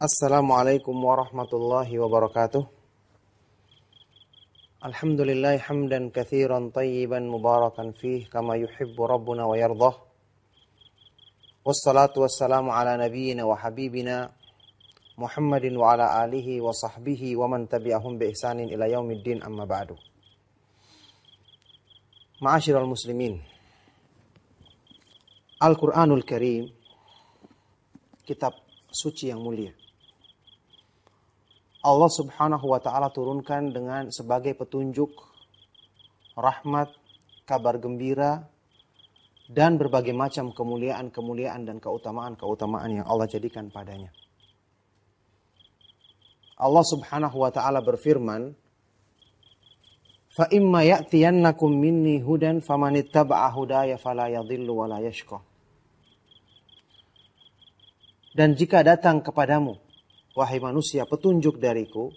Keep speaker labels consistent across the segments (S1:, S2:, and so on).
S1: Assalamualaikum warahmatullahi wabarakatuh. Alhamdulillah hamdan katsiran tayyiban mubarakan fih kama yuhibbu rabbuna wa yardah. Wassalatu wassalamu ala nabiyyina wa habibina Muhammadin wa ala alihi wa sahbihi wa man tabi'ahum bi ihsanin ila yaumiddin amma ba'du. Ma'asyiral muslimin. Al-Qur'anul Karim kitab suci yang mulia Allah Subhanahu wa taala turunkan dengan sebagai petunjuk rahmat, kabar gembira dan berbagai macam kemuliaan-kemuliaan dan keutamaan-keutamaan yang Allah jadikan padanya. Allah Subhanahu wa taala berfirman, fa imma ya'tiyannakum minni hudan famanittaba'a hudaya fala yadhillu wa la dan jika datang kepadamu wahai manusia, petunjuk dariku.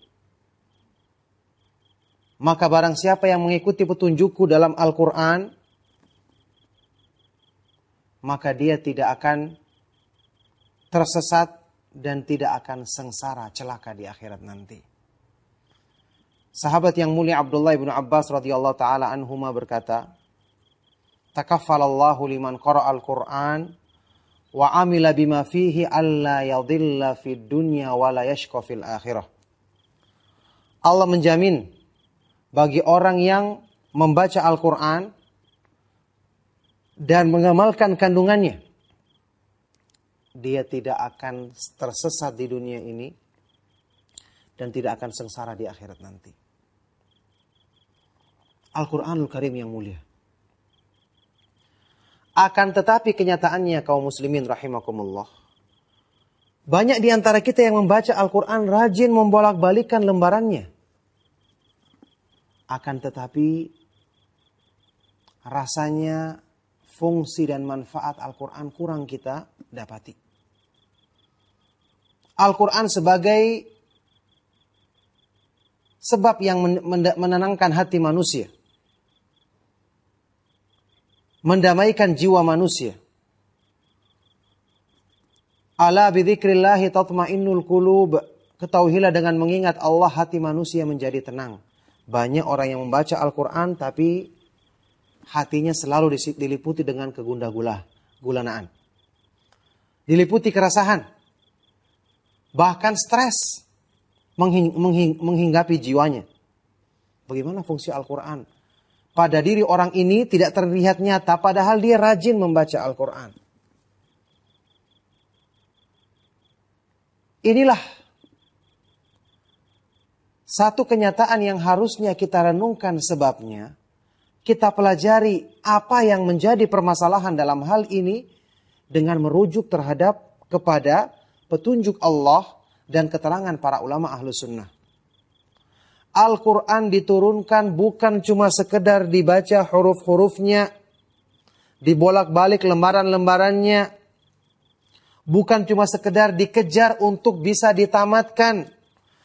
S1: Maka barang siapa yang mengikuti petunjukku dalam Al-Quran, maka dia tidak akan tersesat dan tidak akan sengsara celaka di akhirat nanti. Sahabat yang mulia Abdullah bin Abbas radhiyallahu taala anhuma berkata, "Takaffalallahu liman qara'a al-Qur'an wa amila bima fihi alla yadhilla fid dunya wa la yashqa fil akhirah. Allah menjamin bagi orang yang membaca Al-Qur'an dan mengamalkan kandungannya dia tidak akan tersesat di dunia ini dan tidak akan sengsara di akhirat nanti. Al-Quranul Karim yang mulia. Akan tetapi kenyataannya kaum muslimin rahimakumullah. Banyak di antara kita yang membaca Al-Quran rajin membolak-balikan lembarannya. Akan tetapi rasanya fungsi dan manfaat Al-Quran kurang kita dapati. Al-Quran sebagai sebab yang menenangkan hati manusia mendamaikan jiwa manusia. Ala bidzikrillahi tatmainnul qulub. Ketahuilah dengan mengingat Allah hati manusia menjadi tenang. Banyak orang yang membaca Al-Qur'an tapi hatinya selalu diliputi dengan kegundah gula, gulanaan. Diliputi kerasahan. Bahkan stres menghinggapi jiwanya. Bagaimana fungsi Al-Qur'an? pada diri orang ini tidak terlihat nyata padahal dia rajin membaca Al-Quran. Inilah satu kenyataan yang harusnya kita renungkan sebabnya. Kita pelajari apa yang menjadi permasalahan dalam hal ini dengan merujuk terhadap kepada petunjuk Allah dan keterangan para ulama ahlu sunnah. Al-Quran diturunkan bukan cuma sekedar dibaca huruf-hurufnya, dibolak-balik lembaran-lembarannya, bukan cuma sekedar dikejar untuk bisa ditamatkan,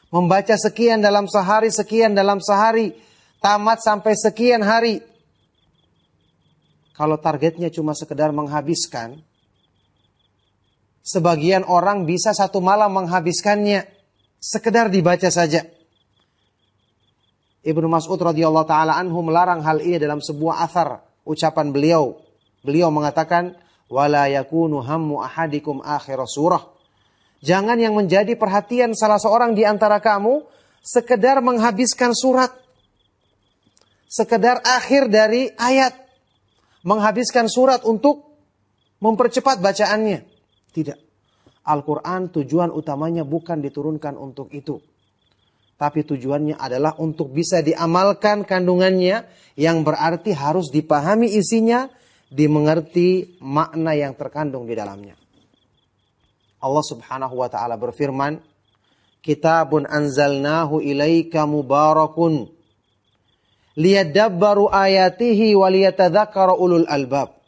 S1: membaca sekian dalam sehari, sekian dalam sehari, tamat sampai sekian hari. Kalau targetnya cuma sekedar menghabiskan, sebagian orang bisa satu malam menghabiskannya, sekedar dibaca saja. Ibnu Mas'ud radhiyallahu taala anhu melarang hal ini dalam sebuah athar ucapan beliau. Beliau mengatakan, "Wala yakunu hammu ahadikum akhir surah." Jangan yang menjadi perhatian salah seorang di antara kamu sekedar menghabiskan surat. Sekedar akhir dari ayat. Menghabiskan surat untuk mempercepat bacaannya. Tidak. Al-Quran tujuan utamanya bukan diturunkan untuk itu tapi tujuannya adalah untuk bisa diamalkan kandungannya yang berarti harus dipahami isinya, dimengerti makna yang terkandung di dalamnya. Allah Subhanahu wa taala berfirman, "Kitabun anzalnahu ilaika mubarakun liyadabbaru ayatihi wa ulul albab."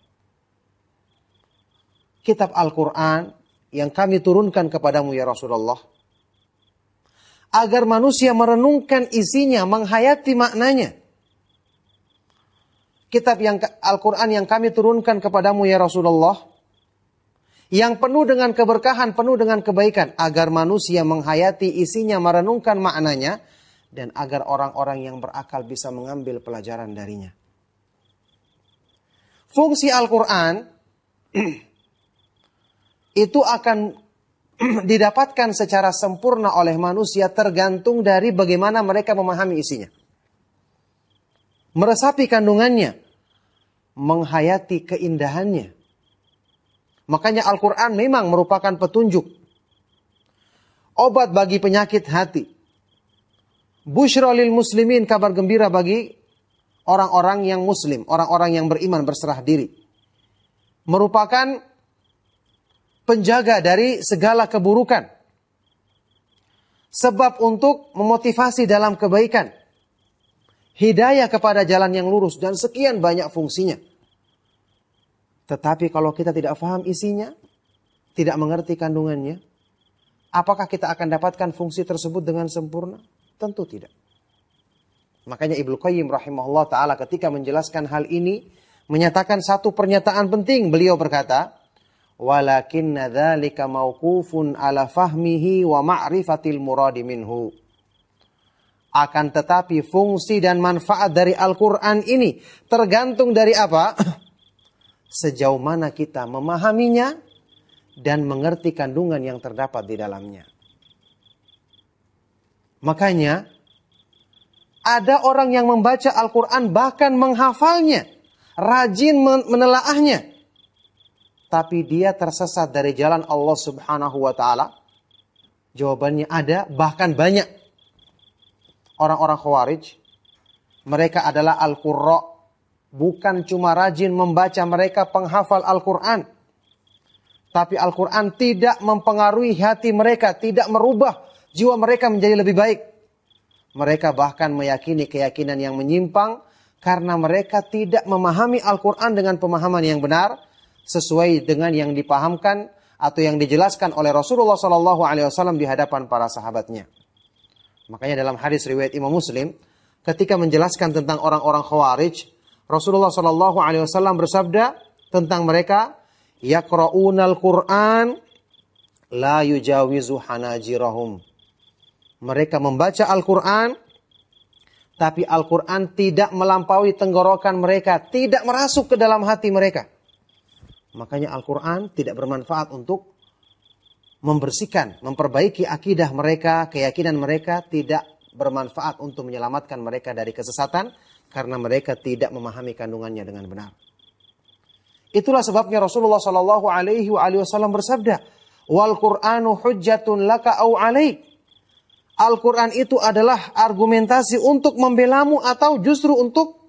S1: Kitab Al-Qur'an yang kami turunkan kepadamu ya Rasulullah agar manusia merenungkan isinya, menghayati maknanya. Kitab yang Al-Qur'an yang kami turunkan kepadamu ya Rasulullah yang penuh dengan keberkahan, penuh dengan kebaikan agar manusia menghayati isinya, merenungkan maknanya dan agar orang-orang yang berakal bisa mengambil pelajaran darinya. Fungsi Al-Qur'an itu akan didapatkan secara sempurna oleh manusia tergantung dari bagaimana mereka memahami isinya. Meresapi kandungannya, menghayati keindahannya. Makanya Al-Quran memang merupakan petunjuk. Obat bagi penyakit hati. lil muslimin kabar gembira bagi orang-orang yang muslim, orang-orang yang beriman berserah diri. Merupakan penjaga dari segala keburukan. Sebab untuk memotivasi dalam kebaikan. Hidayah kepada jalan yang lurus dan sekian banyak fungsinya. Tetapi kalau kita tidak paham isinya, tidak mengerti kandungannya, apakah kita akan dapatkan fungsi tersebut dengan sempurna? Tentu tidak. Makanya Ibnu Qayyim rahimahullah taala ketika menjelaskan hal ini menyatakan satu pernyataan penting, beliau berkata, walakinna dzalika mauqufun ala fahmihi wa ma'rifatil muradi minhu akan tetapi fungsi dan manfaat dari Al-Qur'an ini tergantung dari apa sejauh mana kita memahaminya dan mengerti kandungan yang terdapat di dalamnya makanya ada orang yang membaca Al-Qur'an bahkan menghafalnya rajin menelaahnya tapi dia tersesat dari jalan Allah Subhanahu wa taala? Jawabannya ada, bahkan banyak. Orang-orang Khawarij mereka adalah al-qurra, bukan cuma rajin membaca mereka penghafal Al-Qur'an. Tapi Al-Qur'an tidak mempengaruhi hati mereka, tidak merubah jiwa mereka menjadi lebih baik. Mereka bahkan meyakini keyakinan yang menyimpang karena mereka tidak memahami Al-Quran dengan pemahaman yang benar sesuai dengan yang dipahamkan atau yang dijelaskan oleh Rasulullah Shallallahu Alaihi Wasallam di hadapan para sahabatnya. Makanya dalam hadis riwayat Imam Muslim, ketika menjelaskan tentang orang-orang Khawarij, Rasulullah Shallallahu Alaihi Wasallam bersabda tentang mereka, al Quran la yujawizu hanajirahum. Mereka membaca Al-Quran, tapi Al-Quran tidak melampaui tenggorokan mereka, tidak merasuk ke dalam hati mereka. Makanya Al-Quran tidak bermanfaat untuk membersihkan, memperbaiki akidah mereka, keyakinan mereka tidak bermanfaat untuk menyelamatkan mereka dari kesesatan karena mereka tidak memahami kandungannya dengan benar. Itulah sebabnya Rasulullah Shallallahu Alaihi Wasallam bersabda, "Wal Quranu hujjatun laka au alaik." Al Quran itu adalah argumentasi untuk membelamu atau justru untuk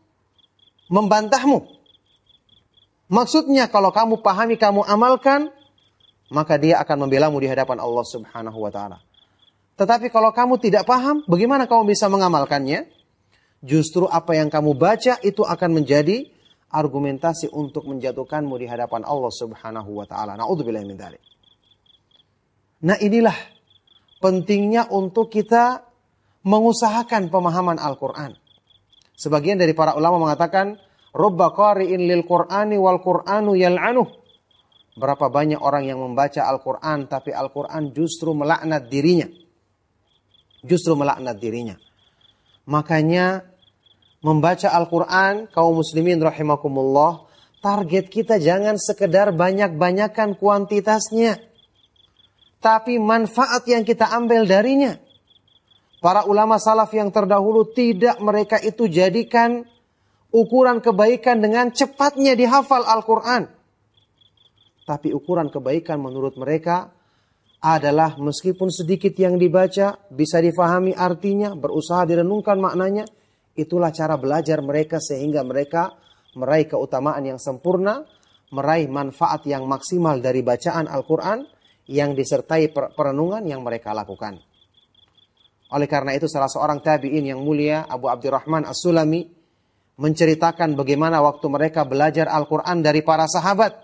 S1: membantahmu. Maksudnya kalau kamu pahami, kamu amalkan, maka dia akan membelamu di hadapan Allah Subhanahu wa taala. Tetapi kalau kamu tidak paham, bagaimana kamu bisa mengamalkannya? Justru apa yang kamu baca itu akan menjadi argumentasi untuk menjatuhkanmu di hadapan Allah Subhanahu wa taala. Nauzubillahi min dzalik. Nah, inilah pentingnya untuk kita mengusahakan pemahaman Al-Qur'an. Sebagian dari para ulama mengatakan Rubba qari'in lil Qur'ani wal Qur'anu yal'anuh. Berapa banyak orang yang membaca Al-Qur'an tapi Al-Qur'an justru melaknat dirinya. Justru melaknat dirinya. Makanya membaca Al-Qur'an kaum muslimin rahimakumullah, target kita jangan sekedar banyak-banyakan kuantitasnya. Tapi manfaat yang kita ambil darinya. Para ulama salaf yang terdahulu tidak mereka itu jadikan ukuran kebaikan dengan cepatnya dihafal Al-Quran. Tapi ukuran kebaikan menurut mereka adalah meskipun sedikit yang dibaca, bisa difahami artinya, berusaha direnungkan maknanya. Itulah cara belajar mereka sehingga mereka meraih keutamaan yang sempurna, meraih manfaat yang maksimal dari bacaan Al-Quran yang disertai perenungan yang mereka lakukan. Oleh karena itu salah seorang tabi'in yang mulia Abu Abdurrahman As-Sulami menceritakan bagaimana waktu mereka belajar Al-Qur'an dari para sahabat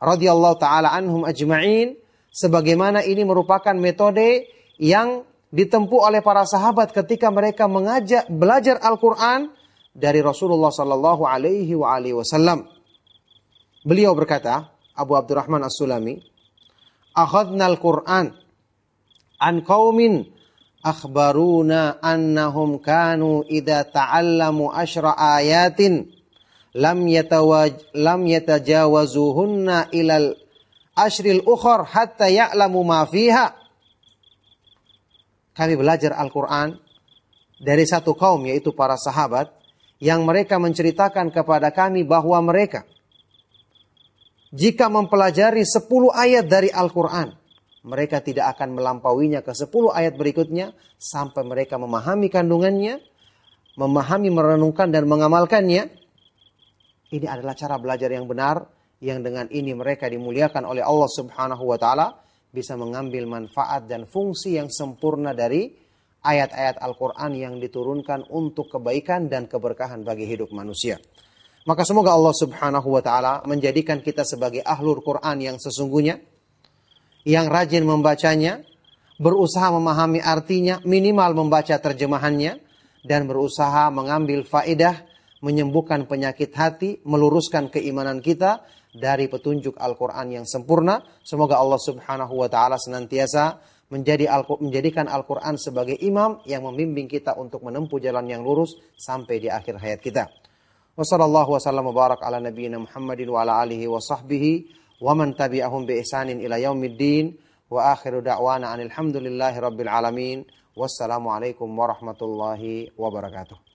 S1: Radiyallahu taala anhum ajma'in sebagaimana ini merupakan metode yang ditempuh oleh para sahabat ketika mereka mengajak belajar Al-Qur'an dari Rasulullah sallallahu alaihi wasallam. Beliau berkata, Abu Abdurrahman As-Sulami, "Akhadna al-Qur'an an qawmin akhbaruna annahum kanu idza ta'allamu asyra ayatin lam yatawaj lam yatajawazuhunna ilal ashril ukhar hatta ya'lamu ma fiha kami belajar Al-Qur'an dari satu kaum yaitu para sahabat yang mereka menceritakan kepada kami bahwa mereka jika mempelajari 10 ayat dari Al-Qur'an mereka tidak akan melampauinya ke sepuluh ayat berikutnya sampai mereka memahami kandungannya, memahami, merenungkan dan mengamalkannya. Ini adalah cara belajar yang benar yang dengan ini mereka dimuliakan oleh Allah Subhanahu wa taala bisa mengambil manfaat dan fungsi yang sempurna dari ayat-ayat Al-Qur'an yang diturunkan untuk kebaikan dan keberkahan bagi hidup manusia. Maka semoga Allah Subhanahu wa taala menjadikan kita sebagai ahlul Qur'an yang sesungguhnya yang rajin membacanya, berusaha memahami artinya, minimal membaca terjemahannya, dan berusaha mengambil faedah, menyembuhkan penyakit hati, meluruskan keimanan kita dari petunjuk Al-Quran yang sempurna. Semoga Allah subhanahu wa ta'ala senantiasa menjadi Al menjadikan Al-Quran sebagai imam yang membimbing kita untuk menempuh jalan yang lurus sampai di akhir hayat kita. Wassalamualaikum warahmatullahi wabarakatuh. ومن تبعهم بإحسان إلى يوم الدين وآخر دعوانا أن الحمد لله رب العالمين والسلام عليكم ورحمة الله وبركاته